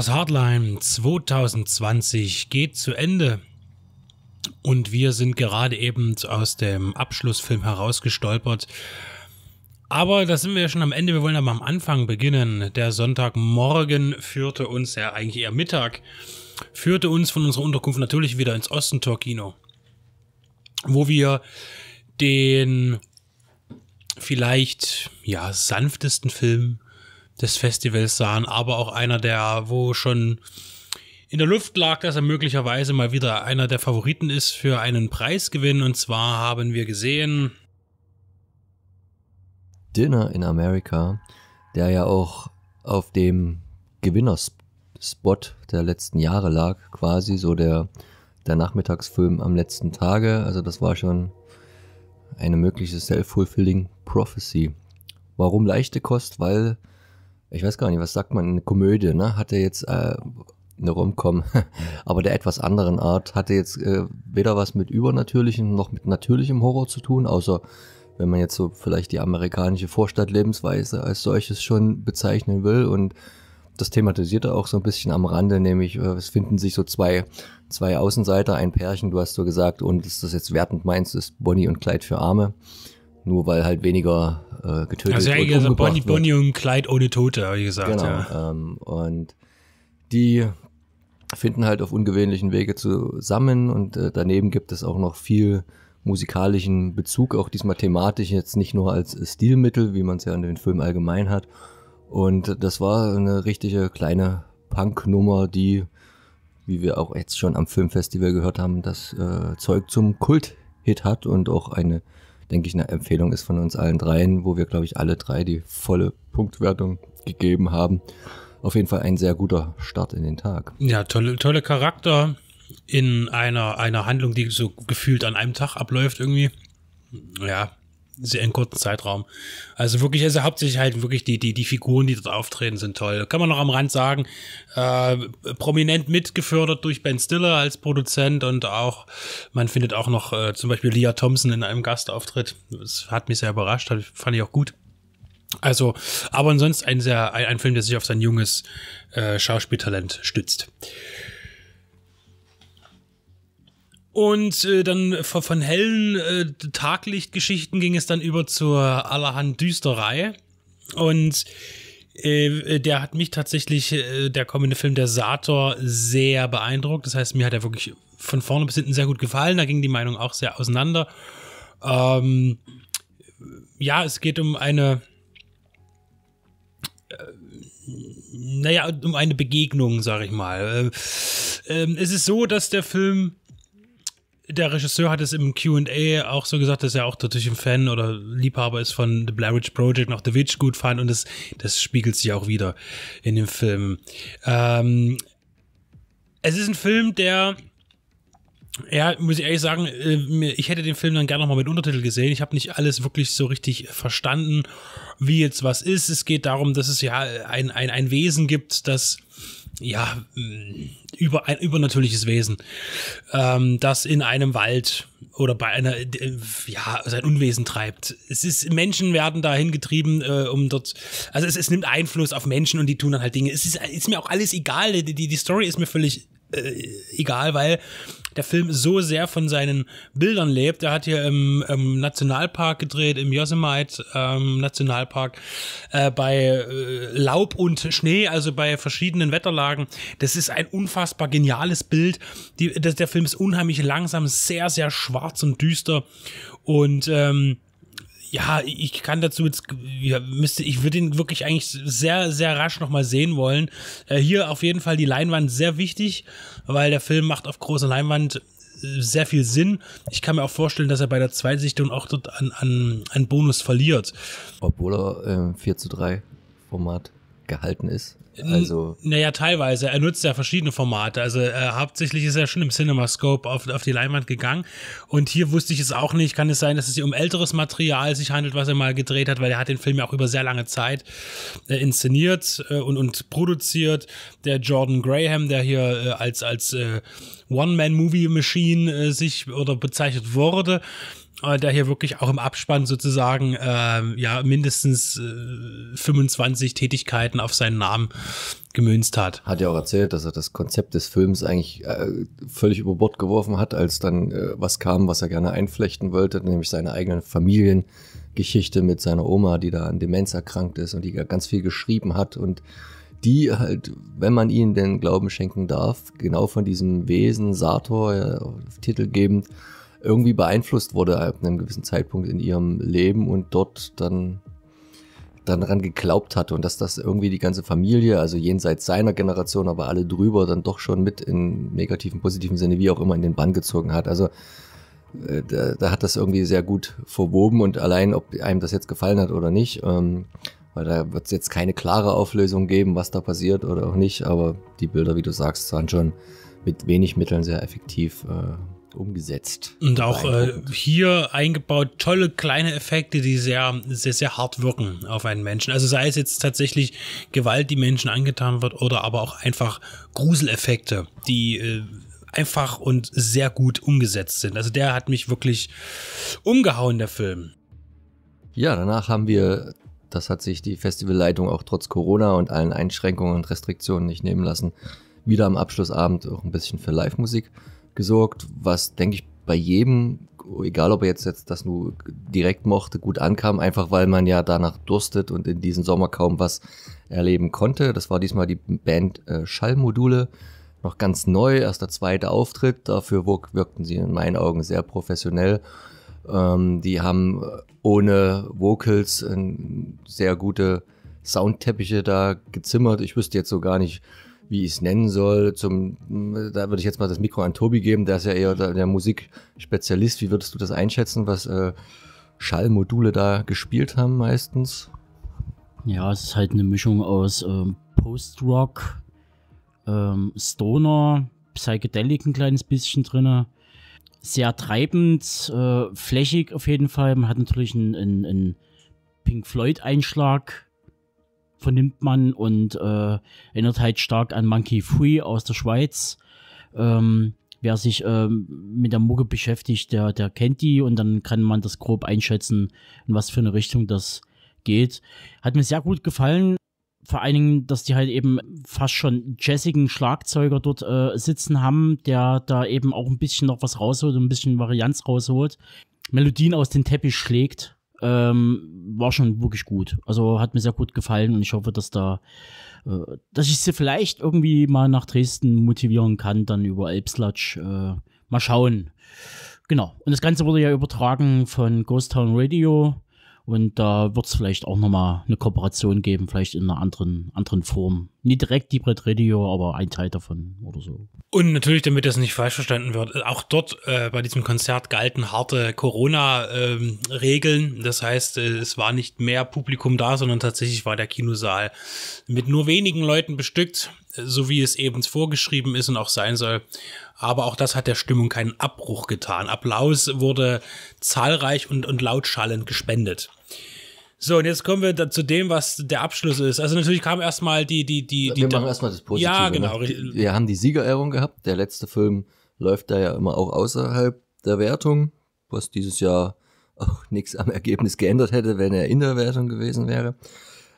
Das Hardline 2020 geht zu Ende. Und wir sind gerade eben aus dem Abschlussfilm herausgestolpert. Aber da sind wir ja schon am Ende. Wir wollen aber am Anfang beginnen. Der Sonntagmorgen führte uns, ja eigentlich eher Mittag, führte uns von unserer Unterkunft natürlich wieder ins Ostentor-Kino. Wo wir den vielleicht, ja, sanftesten Film des Festivals sahen, aber auch einer der, wo schon in der Luft lag, dass er möglicherweise mal wieder einer der Favoriten ist für einen Preisgewinn. Und zwar haben wir gesehen Dinner in America, der ja auch auf dem Gewinnerspot der letzten Jahre lag, quasi so der, der Nachmittagsfilm am letzten Tage. Also das war schon eine mögliche Self-Fulfilling Prophecy. Warum leichte Kost? Weil ich weiß gar nicht, was sagt man, eine Komödie, ne? Hatte jetzt äh, eine Romcom, aber der etwas anderen Art, hatte jetzt äh, weder was mit übernatürlichem noch mit natürlichem Horror zu tun, außer wenn man jetzt so vielleicht die amerikanische Vorstadtlebensweise als solches schon bezeichnen will und das thematisiert er auch so ein bisschen am Rande, nämlich äh, es finden sich so zwei, zwei Außenseiter, ein Pärchen, du hast so gesagt, und ist das jetzt wertend meinst, ist Bonnie und Kleid für Arme. Nur weil halt weniger äh, getötet also, ja, und also Bonnie, Bonnie und Kleid ohne Tote, habe ich gesagt. Genau, ja. ähm, und die finden halt auf ungewöhnlichen Wege zusammen und äh, daneben gibt es auch noch viel musikalischen Bezug, auch diesmal thematisch, jetzt nicht nur als Stilmittel, wie man es ja in den Filmen allgemein hat. Und das war eine richtige kleine Punk-Nummer, die, wie wir auch jetzt schon am Filmfestival gehört haben, das äh, Zeug zum Kult-Hit hat und auch eine denke ich, eine Empfehlung ist von uns allen dreien, wo wir, glaube ich, alle drei die volle Punktwertung gegeben haben. Auf jeden Fall ein sehr guter Start in den Tag. Ja, tolle, tolle Charakter in einer, einer Handlung, die so gefühlt an einem Tag abläuft irgendwie. Ja, sehr in kurzen Zeitraum. Also wirklich, also hauptsächlich halt wirklich die, die, die Figuren, die dort auftreten, sind toll. Kann man noch am Rand sagen, äh, prominent mitgefördert durch Ben Stiller als Produzent und auch, man findet auch noch äh, zum Beispiel Leah Thompson in einem Gastauftritt. Das hat mich sehr überrascht, fand ich auch gut. Also, aber ansonsten ein sehr, ein, ein Film, der sich auf sein junges äh, Schauspieltalent stützt. Und äh, dann von, von hellen äh, Taglichtgeschichten ging es dann über zur allerhand Düsterei. Und äh, der hat mich tatsächlich, äh, der kommende Film, der Sator, sehr beeindruckt. Das heißt, mir hat er wirklich von vorne bis hinten sehr gut gefallen. Da ging die Meinung auch sehr auseinander. Ähm, ja, es geht um eine, äh, naja, um eine Begegnung, sag ich mal. Äh, ähm, es ist so, dass der Film der Regisseur hat es im QA auch so gesagt, dass er auch natürlich ein Fan oder Liebhaber ist von The Blair Witch Project, auch The Witch gut fand und das, das spiegelt sich auch wieder in dem Film. Ähm, es ist ein Film, der. Ja, muss ich ehrlich sagen, äh, ich hätte den Film dann gerne nochmal mit Untertitel gesehen. Ich habe nicht alles wirklich so richtig verstanden, wie jetzt was ist. Es geht darum, dass es ja ein, ein, ein Wesen gibt, das ja, mm, über ein übernatürliches Wesen, ähm, das in einem Wald oder bei einer, ja, sein Unwesen treibt. Es ist, Menschen werden dahin getrieben, äh, um dort, also es, es nimmt Einfluss auf Menschen und die tun dann halt Dinge. Es ist, ist mir auch alles egal, die, die, die Story ist mir völlig äh, egal, weil der Film so sehr von seinen Bildern lebt. Er hat hier im, im Nationalpark gedreht, im Yosemite ähm, Nationalpark, äh, bei äh, Laub und Schnee, also bei verschiedenen Wetterlagen. Das ist ein unfassbar geniales Bild. Die, das, der Film ist unheimlich langsam, sehr, sehr schwarz und düster. Und ähm, ja, ich kann dazu jetzt, ja, müsste, ich würde ihn wirklich eigentlich sehr, sehr rasch nochmal sehen wollen. Äh, hier auf jeden Fall die Leinwand sehr wichtig, weil der Film macht auf großer Leinwand äh, sehr viel Sinn. Ich kann mir auch vorstellen, dass er bei der Zweitsichtung auch dort an, an, an Bonus verliert. Obwohl er äh, 4 zu 3 Format gehalten ist. Also naja, teilweise. Er nutzt ja verschiedene Formate. Also äh, hauptsächlich ist er schon im CinemaScope auf, auf die Leinwand gegangen. Und hier wusste ich es auch nicht. Kann es sein, dass es hier um älteres Material sich handelt, was er mal gedreht hat, weil er hat den Film ja auch über sehr lange Zeit äh, inszeniert äh, und, und produziert. Der Jordan Graham, der hier äh, als, als äh, One-Man-Movie-Machine äh, sich oder bezeichnet wurde, äh, der hier wirklich auch im Abspann sozusagen äh, ja mindestens äh, 25 Tätigkeiten auf seinen Namen gemünzt hat. Hat ja auch erzählt, dass er das Konzept des Films eigentlich äh, völlig über Bord geworfen hat, als dann äh, was kam, was er gerne einflechten wollte, nämlich seine eigene Familiengeschichte mit seiner Oma, die da an Demenz erkrankt ist und die ganz viel geschrieben hat und die halt, wenn man ihnen den Glauben schenken darf, genau von diesem Wesen Sator, ja, äh, titelgebend, irgendwie beeinflusst wurde ab einem gewissen Zeitpunkt in ihrem Leben und dort dann dann daran geglaubt hatte und dass das irgendwie die ganze Familie, also jenseits seiner Generation, aber alle drüber, dann doch schon mit in negativen, positiven Sinne, wie auch immer, in den Bann gezogen hat. Also äh, da, da hat das irgendwie sehr gut verwoben und allein, ob einem das jetzt gefallen hat oder nicht, ähm, weil da wird es jetzt keine klare Auflösung geben, was da passiert oder auch nicht, aber die Bilder, wie du sagst, waren schon mit wenig Mitteln sehr effektiv. Äh, umgesetzt. Und auch äh, hier eingebaut tolle kleine Effekte, die sehr, sehr, sehr hart wirken auf einen Menschen. Also sei es jetzt tatsächlich Gewalt, die Menschen angetan wird, oder aber auch einfach Gruseleffekte, die äh, einfach und sehr gut umgesetzt sind. Also der hat mich wirklich umgehauen, der Film. Ja, danach haben wir, das hat sich die Festivalleitung auch trotz Corona und allen Einschränkungen und Restriktionen nicht nehmen lassen, wieder am Abschlussabend auch ein bisschen für Live-Musik gesorgt, was, denke ich, bei jedem, egal ob er jetzt, jetzt das nur direkt mochte, gut ankam, einfach weil man ja danach durstet und in diesem Sommer kaum was erleben konnte. Das war diesmal die Band äh, Schallmodule, noch ganz neu, erst der zweite Auftritt. Dafür wirk wirkten sie in meinen Augen sehr professionell. Ähm, die haben äh, ohne Vocals äh, sehr gute Soundteppiche da gezimmert. Ich wüsste jetzt so gar nicht, wie ich es nennen soll. Zum, da würde ich jetzt mal das Mikro an Tobi geben, der ist ja eher der, der Musikspezialist. Wie würdest du das einschätzen, was äh, Schallmodule da gespielt haben meistens? Ja, es ist halt eine Mischung aus ähm, Post-Rock, ähm, Stoner, Psychedelic ein kleines bisschen drin. Sehr treibend, äh, flächig auf jeden Fall. Man hat natürlich einen, einen, einen Pink Floyd-Einschlag vernimmt man und äh, erinnert halt stark an Monkey Free aus der Schweiz. Ähm, wer sich ähm, mit der Mucke beschäftigt, der, der kennt die und dann kann man das grob einschätzen, in was für eine Richtung das geht. Hat mir sehr gut gefallen. Vor allen Dingen, dass die halt eben fast schon jazzigen Schlagzeuger dort äh, sitzen haben, der da eben auch ein bisschen noch was rausholt, ein bisschen Varianz rausholt. Melodien aus dem Teppich schlägt ähm, war schon wirklich gut. Also hat mir sehr gut gefallen und ich hoffe, dass da, äh, dass ich sie vielleicht irgendwie mal nach Dresden motivieren kann, dann über Elbslatsch. Äh, mal schauen. Genau. Und das Ganze wurde ja übertragen von Ghost Town Radio. Und da wird es vielleicht auch nochmal eine Kooperation geben, vielleicht in einer anderen, anderen Form. Nicht direkt die Brett Radio, aber ein Teil davon oder so. Und natürlich, damit das nicht falsch verstanden wird, auch dort äh, bei diesem Konzert galten harte Corona-Regeln. Ähm, das heißt, äh, es war nicht mehr Publikum da, sondern tatsächlich war der Kinosaal mit nur wenigen Leuten bestückt, so wie es eben vorgeschrieben ist und auch sein soll. Aber auch das hat der Stimmung keinen Abbruch getan. Applaus wurde zahlreich und, und lautschallend gespendet. So, und jetzt kommen wir zu dem, was der Abschluss ist. Also natürlich kam erstmal die, die, die, die. Wir machen erstmal das Positive. Ja, ne? genau. Ne? Wir haben die Siegerehrung gehabt. Der letzte Film läuft da ja immer auch außerhalb der Wertung, was dieses Jahr auch nichts am Ergebnis geändert hätte, wenn er in der Wertung gewesen wäre.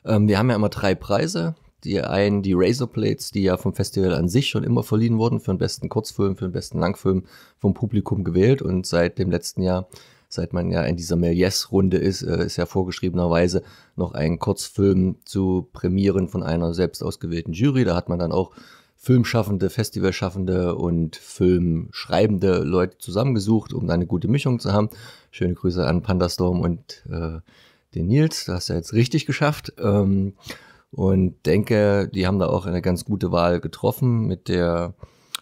Ähm, wir haben ja immer drei Preise die einen die Razor Plates, die ja vom Festival an sich schon immer verliehen wurden, für den besten Kurzfilm, für den besten Langfilm vom Publikum gewählt und seit dem letzten Jahr, seit man ja in dieser Melies-Runde ist, äh, ist ja vorgeschriebenerweise noch ein Kurzfilm zu prämieren von einer selbst ausgewählten Jury. Da hat man dann auch Filmschaffende, Festivalschaffende und Filmschreibende Leute zusammengesucht, um da eine gute Mischung zu haben. Schöne Grüße an Pandastorm und äh, den Nils, du hast ja jetzt richtig geschafft. Ähm, und denke, die haben da auch eine ganz gute Wahl getroffen mit der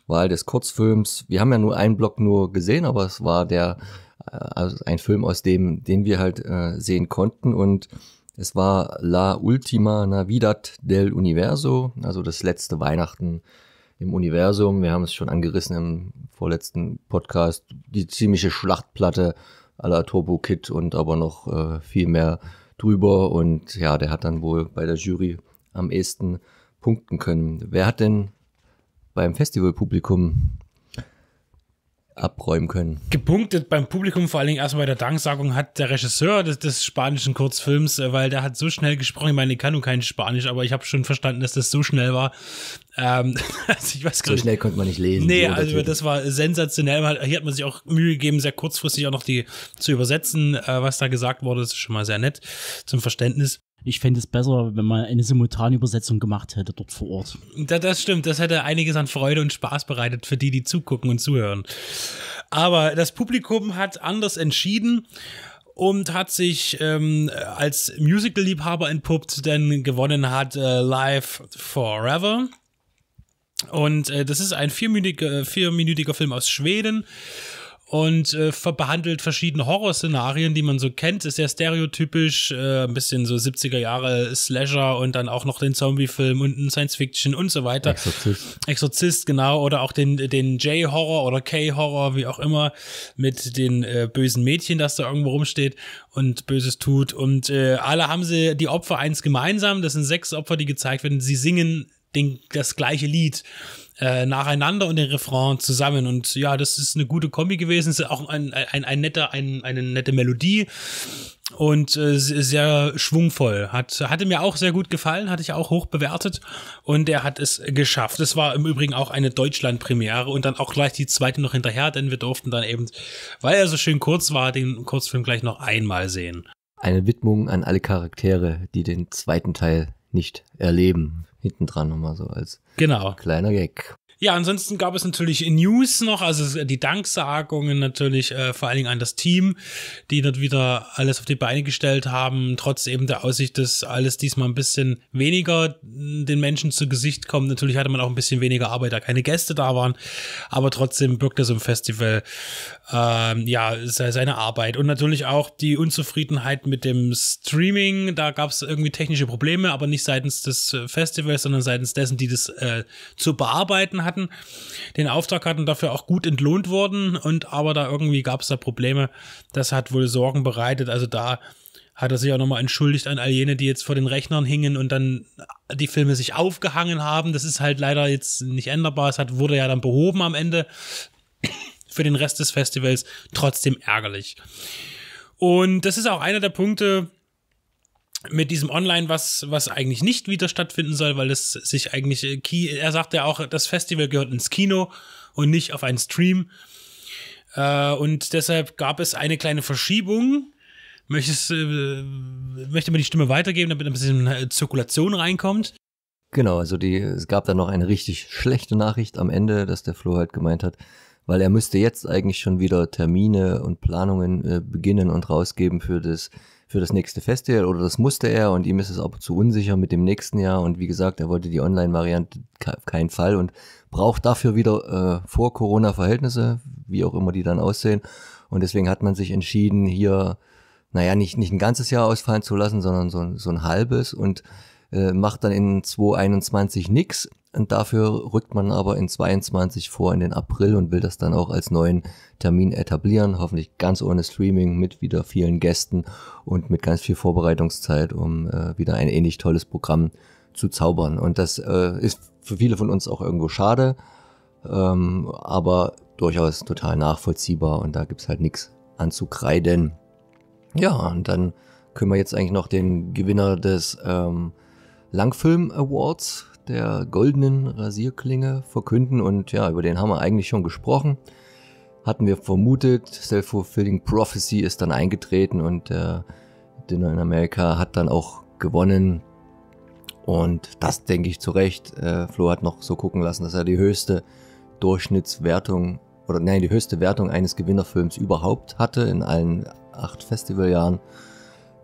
Wahl des Kurzfilms. Wir haben ja nur einen Block nur gesehen, aber es war der also ein Film aus dem, den wir halt äh, sehen konnten und es war La Ultima Navidad del Universo, also das letzte Weihnachten im Universum. Wir haben es schon angerissen im vorletzten Podcast. Die ziemliche Schlachtplatte aller Turbo Kid und aber noch äh, viel mehr drüber und ja, der hat dann wohl bei der Jury am ehesten punkten können. Wer hat denn beim Festivalpublikum abräumen können. Gepunktet beim Publikum, vor allen Dingen erstmal bei der Danksagung, hat der Regisseur des, des spanischen Kurzfilms, äh, weil der hat so schnell gesprochen, ich meine, ich kann nur kein Spanisch, aber ich habe schon verstanden, dass das so schnell war, ähm, also ich weiß gar so schnell konnte man nicht lesen. Nee, also das war sensationell. Hier hat man sich auch Mühe gegeben, sehr kurzfristig auch noch die zu übersetzen, äh, was da gesagt wurde. Das ist schon mal sehr nett zum Verständnis. Ich fände es besser, wenn man eine simultane Übersetzung gemacht hätte dort vor Ort. Da, das stimmt, das hätte einiges an Freude und Spaß bereitet für die, die zugucken und zuhören. Aber das Publikum hat anders entschieden und hat sich ähm, als Musical-Liebhaber entpuppt, denn gewonnen hat äh, Live Forever und äh, das ist ein vierminütiger, äh, vierminütiger Film aus Schweden und äh, behandelt verschiedene Horrorszenarien, die man so kennt. Ist sehr stereotypisch, äh, ein bisschen so 70er Jahre Slasher und dann auch noch den Zombie-Film und ein Science-Fiction und so weiter. Exorzist. Exorzist, genau. Oder auch den, den J-Horror oder K-Horror, wie auch immer, mit den äh, bösen Mädchen, das da irgendwo rumsteht und Böses tut. Und äh, alle haben sie die Opfer eins gemeinsam. Das sind sechs Opfer, die gezeigt werden. Sie singen den, das gleiche Lied äh, nacheinander und den Refrain zusammen. Und ja, das ist eine gute Kombi gewesen. Es ist auch ein, ein, ein netter, ein, eine nette Melodie und äh, sehr schwungvoll. Hat, hatte mir auch sehr gut gefallen, hatte ich auch hoch bewertet und er hat es geschafft. Es war im Übrigen auch eine Deutschland-Premiere und dann auch gleich die zweite noch hinterher, denn wir durften dann eben, weil er so schön kurz war, den Kurzfilm gleich noch einmal sehen. Eine Widmung an alle Charaktere, die den zweiten Teil nicht erleben hinten dran nochmal so als genau. kleiner Gag. Ja, ansonsten gab es natürlich News noch, also die Danksagungen natürlich, äh, vor allen Dingen an das Team, die dort wieder alles auf die Beine gestellt haben, trotz eben der Aussicht, dass alles diesmal ein bisschen weniger mm, den Menschen zu Gesicht kommt. Natürlich hatte man auch ein bisschen weniger Arbeit, da keine Gäste da waren, aber trotzdem birgt das im Festival ähm, ja seine Arbeit und natürlich auch die Unzufriedenheit mit dem Streaming. Da gab es irgendwie technische Probleme, aber nicht seitens des äh, Festivals, sondern seitens dessen, die das äh, zu bearbeiten hatten hatten, den Auftrag hatten, dafür auch gut entlohnt wurden. Und aber da irgendwie gab es da Probleme. Das hat wohl Sorgen bereitet. Also da hat er sich auch nochmal entschuldigt an all jene, die jetzt vor den Rechnern hingen und dann die Filme sich aufgehangen haben. Das ist halt leider jetzt nicht änderbar. Es hat, wurde ja dann behoben am Ende für den Rest des Festivals. Trotzdem ärgerlich. Und das ist auch einer der Punkte, mit diesem Online, was, was eigentlich nicht wieder stattfinden soll, weil es sich eigentlich, äh, er sagt ja auch, das Festival gehört ins Kino und nicht auf einen Stream. Äh, und deshalb gab es eine kleine Verschiebung. Möchtest, äh, möchte man die Stimme weitergeben, damit ein bisschen Zirkulation reinkommt? Genau, also die, es gab dann noch eine richtig schlechte Nachricht am Ende, dass der Flo halt gemeint hat, weil er müsste jetzt eigentlich schon wieder Termine und Planungen äh, beginnen und rausgeben für das für das nächste Festival oder das musste er und ihm ist es aber zu unsicher mit dem nächsten Jahr und wie gesagt, er wollte die Online-Variante auf keinen Fall und braucht dafür wieder äh, vor Corona-Verhältnisse, wie auch immer die dann aussehen und deswegen hat man sich entschieden, hier, naja, nicht, nicht ein ganzes Jahr ausfallen zu lassen, sondern so, so ein halbes und äh, macht dann in 2021 nichts und dafür rückt man aber in 22 vor in den April und will das dann auch als neuen Termin etablieren. Hoffentlich ganz ohne Streaming mit wieder vielen Gästen und mit ganz viel Vorbereitungszeit, um äh, wieder ein ähnlich tolles Programm zu zaubern. Und das äh, ist für viele von uns auch irgendwo schade, ähm, aber durchaus total nachvollziehbar und da gibt's halt nichts anzukreiden. Ja, und dann können wir jetzt eigentlich noch den Gewinner des ähm, Langfilm Awards der goldenen Rasierklinge verkünden. Und ja, über den haben wir eigentlich schon gesprochen. Hatten wir vermutet, Self-Fulfilling Prophecy ist dann eingetreten und äh, der Dinner in America hat dann auch gewonnen. Und das denke ich zu Recht. Äh, Flo hat noch so gucken lassen, dass er die höchste Durchschnittswertung oder nein, die höchste Wertung eines Gewinnerfilms überhaupt hatte in allen acht Festivaljahren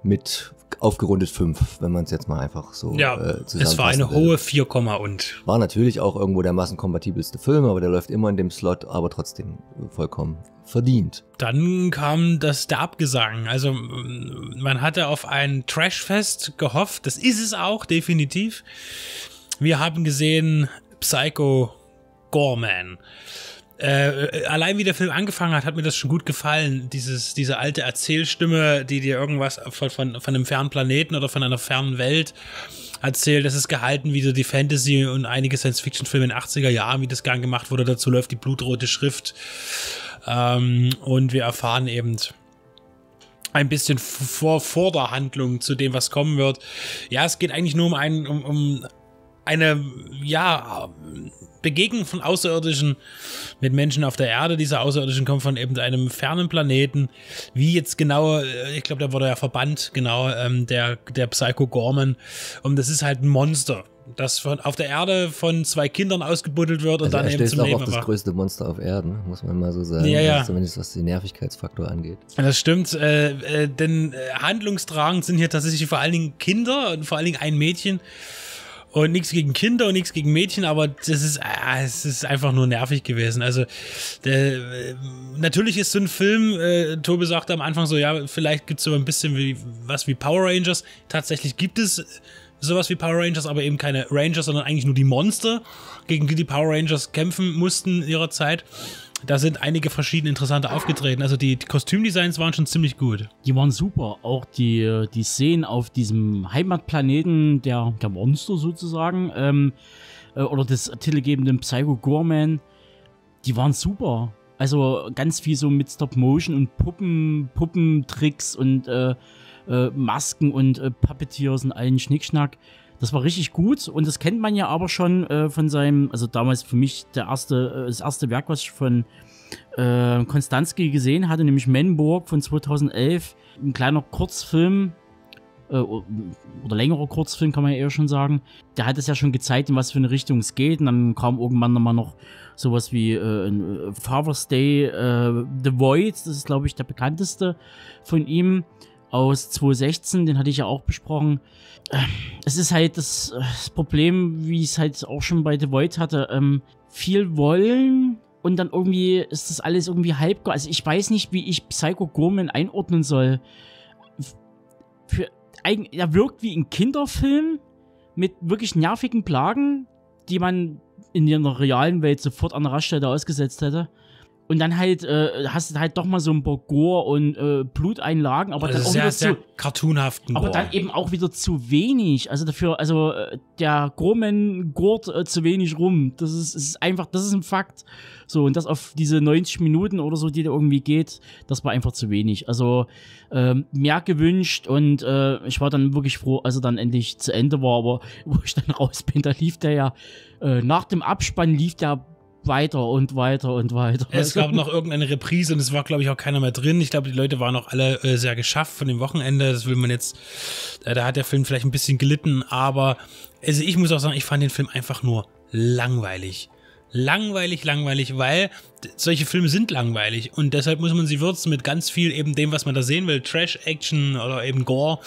mit aufgerundet 5, wenn man es jetzt mal einfach so ja, äh, Es war eine hohe 4, und. War natürlich auch irgendwo der massenkompatibelste Film, aber der läuft immer in dem Slot, aber trotzdem vollkommen verdient. Dann kam das der Abgesang. Also mm, man hatte auf ein Trashfest gehofft, das ist es auch definitiv. Wir haben gesehen Psycho Gorman. Äh, allein wie der Film angefangen hat, hat mir das schon gut gefallen. Dieses, diese alte Erzählstimme, die dir irgendwas von, von, von einem fernen Planeten oder von einer fernen Welt erzählt. Das ist gehalten wie so die Fantasy und einige Science-Fiction-Filme in den 80er Jahren, wie das gern gemacht wurde. Dazu läuft die blutrote Schrift. Ähm, und wir erfahren eben ein bisschen vor, vor der Handlung zu dem, was kommen wird. Ja, es geht eigentlich nur um einen, um, um eine, ja, Begegnung von Außerirdischen mit Menschen auf der Erde. Diese Außerirdischen kommen von eben einem fernen Planeten. Wie jetzt genau, ich glaube, da wurde ja verbannt, genau, ähm, der, der Psycho Gorman. Und das ist halt ein Monster, das von, auf der Erde von zwei Kindern ausgebuddelt wird und also dann eben zum auch Leben auch das war. größte Monster auf Erden, muss man mal so sagen. Ja, ja. Zumindest was den Nervigkeitsfaktor angeht. Das stimmt, äh, äh, denn äh, handlungstragend sind hier tatsächlich vor allen Dingen Kinder und vor allen Dingen ein Mädchen. Und nichts gegen Kinder und nichts gegen Mädchen, aber das ist, ah, es ist einfach nur nervig gewesen. Also äh, natürlich ist so ein Film, äh, Tobe sagte am Anfang so, ja, vielleicht gibt es so ein bisschen wie, was wie Power Rangers. Tatsächlich gibt es sowas wie Power Rangers, aber eben keine Rangers, sondern eigentlich nur die Monster, gegen die die Power Rangers kämpfen mussten in ihrer Zeit da sind einige verschiedene interessante aufgetreten. Also die, die Kostümdesigns waren schon ziemlich gut. Die waren super. Auch die, die Szenen auf diesem Heimatplaneten der, der Monster sozusagen ähm, äh, oder des titelgebenden Psycho Gorman, die waren super. Also ganz viel so mit Stop-Motion und Puppen, Puppentricks und äh, äh, Masken und äh, Puppeteers und allen Schnickschnack. Das war richtig gut und das kennt man ja aber schon äh, von seinem, also damals für mich der erste, äh, das erste Werk, was ich von äh, Konstanski gesehen hatte, nämlich Menburg von 2011. Ein kleiner Kurzfilm äh, oder längerer Kurzfilm, kann man ja eher schon sagen. Der hat es ja schon gezeigt, in was für eine Richtung es geht und dann kam irgendwann nochmal noch sowas wie äh, äh Father's Day, äh, The Void, das ist glaube ich der bekannteste von ihm aus 2016, den hatte ich ja auch besprochen. Ähm, es ist halt äh, das, Problem, wie ich es halt auch schon bei The Void hatte. Ähm, viel wollen und dann irgendwie ist das alles irgendwie halb. Also ich weiß nicht, wie ich Psycho Gorman einordnen soll. Für, er wirkt wie ein Kinderfilm mit wirklich nervigen Plagen, die man in der realen Welt sofort an der Raststätte ausgesetzt hätte. Und dann halt äh, hast du halt doch mal so ein paar Gore und äh, Bluteinlagen, aber also dann auch sehr, wieder sehr zu, cartoonhaften Aber Gore. dann eben auch wieder zu wenig. Also dafür, also äh, der Gorman gurt äh, zu wenig rum. Das ist, ist einfach, das ist ein Fakt. So, und das auf diese 90 Minuten oder so, die da irgendwie geht, das war einfach zu wenig. Also ähm, mehr gewünscht und äh, ich war dann wirklich froh, als er dann endlich zu Ende war, aber wo ich dann raus bin, da lief der ja, äh, nach dem Abspann lief der weiter und weiter und weiter. Es gab noch irgendeine Reprise und es war, glaube ich, auch keiner mehr drin. Ich glaube, die Leute waren auch alle äh, sehr geschafft von dem Wochenende. Das will man jetzt, äh, da hat der Film vielleicht ein bisschen gelitten, aber also ich muss auch sagen, ich fand den Film einfach nur langweilig. Langweilig, langweilig, weil solche Filme sind langweilig und deshalb muss man sie würzen mit ganz viel eben dem, was man da sehen will. Trash, Action oder eben Gore.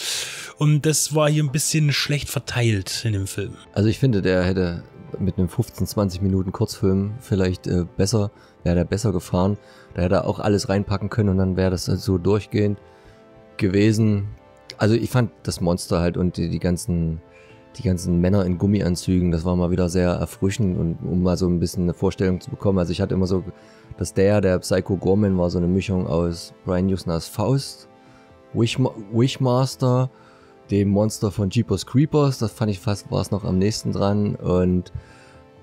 Und das war hier ein bisschen schlecht verteilt in dem Film. Also ich finde, der hätte mit einem 15, 20 Minuten Kurzfilm vielleicht äh, besser, wäre der besser gefahren. Da hätte er auch alles reinpacken können und dann wäre das halt so durchgehend gewesen. Also ich fand das Monster halt und die, die ganzen die ganzen Männer in Gummianzügen, das war mal wieder sehr erfrischend und um mal so ein bisschen eine Vorstellung zu bekommen. Also ich hatte immer so, dass der, der Psycho Gorman war so eine Mischung aus Brian Newsoners Faust, Wish, Wishmaster dem Monster von Jeepers Creepers. Das fand ich fast, war es noch am nächsten dran. Und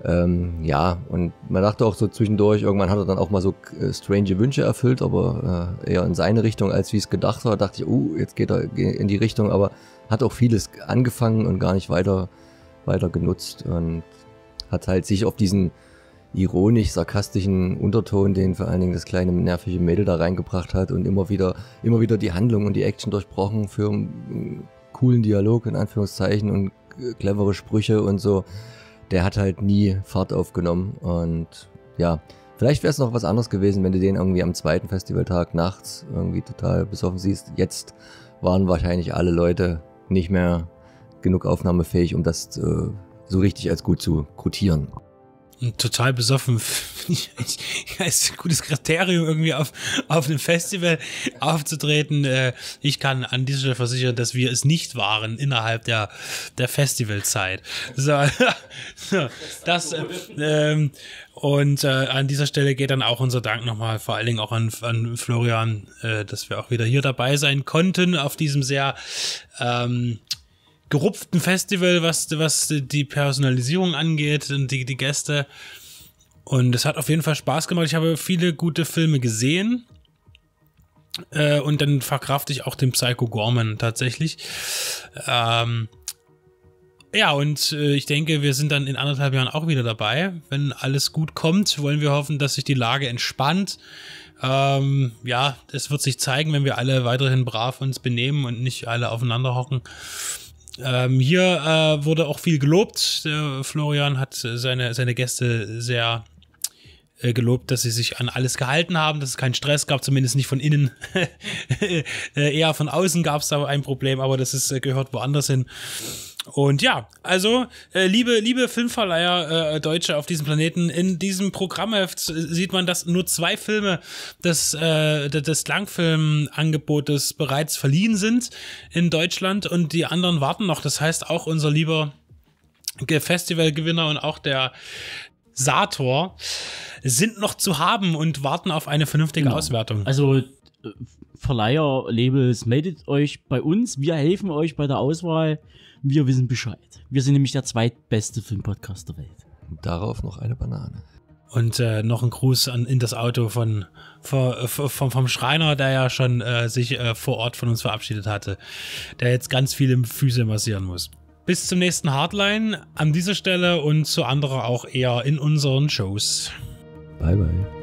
ähm, ja, und man dachte auch so zwischendurch, irgendwann hat er dann auch mal so äh, strange Wünsche erfüllt, aber äh, eher in seine Richtung, als wie es gedacht war. dachte ich, oh, uh, jetzt geht er in die Richtung, aber hat auch vieles angefangen und gar nicht weiter, weiter genutzt und hat halt sich auf diesen ironisch-sarkastischen Unterton, den vor allen Dingen das kleine nervige Mädel da reingebracht hat und immer wieder, immer wieder die Handlung und die Action durchbrochen für coolen Dialog in Anführungszeichen und äh, clevere Sprüche und so, der hat halt nie Fahrt aufgenommen. Und ja, vielleicht wäre es noch was anderes gewesen, wenn du den irgendwie am zweiten Festivaltag nachts irgendwie total besoffen siehst. Jetzt waren wahrscheinlich alle Leute nicht mehr genug aufnahmefähig, um das äh, so richtig als gut zu kotieren. Und total besoffen. ja, ist ein gutes Kriterium, irgendwie auf, auf einem Festival aufzutreten. Äh, ich kann an dieser Stelle versichern, dass wir es nicht waren innerhalb der, der Festivalzeit. so das, ähm, und äh, an dieser Stelle geht dann auch unser Dank nochmal, vor allen Dingen auch an, an Florian, äh, dass wir auch wieder hier dabei sein konnten auf diesem sehr ähm, gerupften Festival, was, was die Personalisierung angeht und die, die Gäste. Und es hat auf jeden Fall Spaß gemacht. Ich habe viele gute Filme gesehen. Äh, und dann verkraft ich auch den Psycho Gorman tatsächlich. Ähm, ja, und äh, ich denke, wir sind dann in anderthalb Jahren auch wieder dabei. Wenn alles gut kommt, wollen wir hoffen, dass sich die Lage entspannt. Ähm, ja, es wird sich zeigen, wenn wir alle weiterhin brav uns benehmen und nicht alle aufeinander hocken. Ähm, hier äh, wurde auch viel gelobt. Der Florian hat seine, seine Gäste sehr äh, gelobt, dass sie sich an alles gehalten haben, dass es keinen Stress gab, zumindest nicht von innen. Äh, eher von außen gab es da ein Problem, aber das ist, äh, gehört woanders hin. Und ja, also äh, liebe, liebe Filmverleiher äh, Deutsche auf diesem Planeten, in diesem Programmheft sieht man, dass nur zwei Filme des, äh, des Langfilmangebotes bereits verliehen sind in Deutschland und die anderen warten noch. Das heißt, auch unser lieber Festivalgewinner und auch der Sator sind noch zu haben und warten auf eine vernünftige genau. Auswertung. Also äh, Verleiher, Labels, meldet euch bei uns. Wir helfen euch bei der Auswahl. Wir wissen Bescheid. Wir sind nämlich der zweitbeste Filmpodcast der Welt. Und darauf noch eine Banane. Und äh, noch ein Gruß an, in das Auto von, von, von vom Schreiner, der ja schon äh, sich äh, vor Ort von uns verabschiedet hatte, der jetzt ganz viele Füße massieren muss. Bis zum nächsten Hardline an dieser Stelle und zu anderen auch eher in unseren Shows. Bye, bye.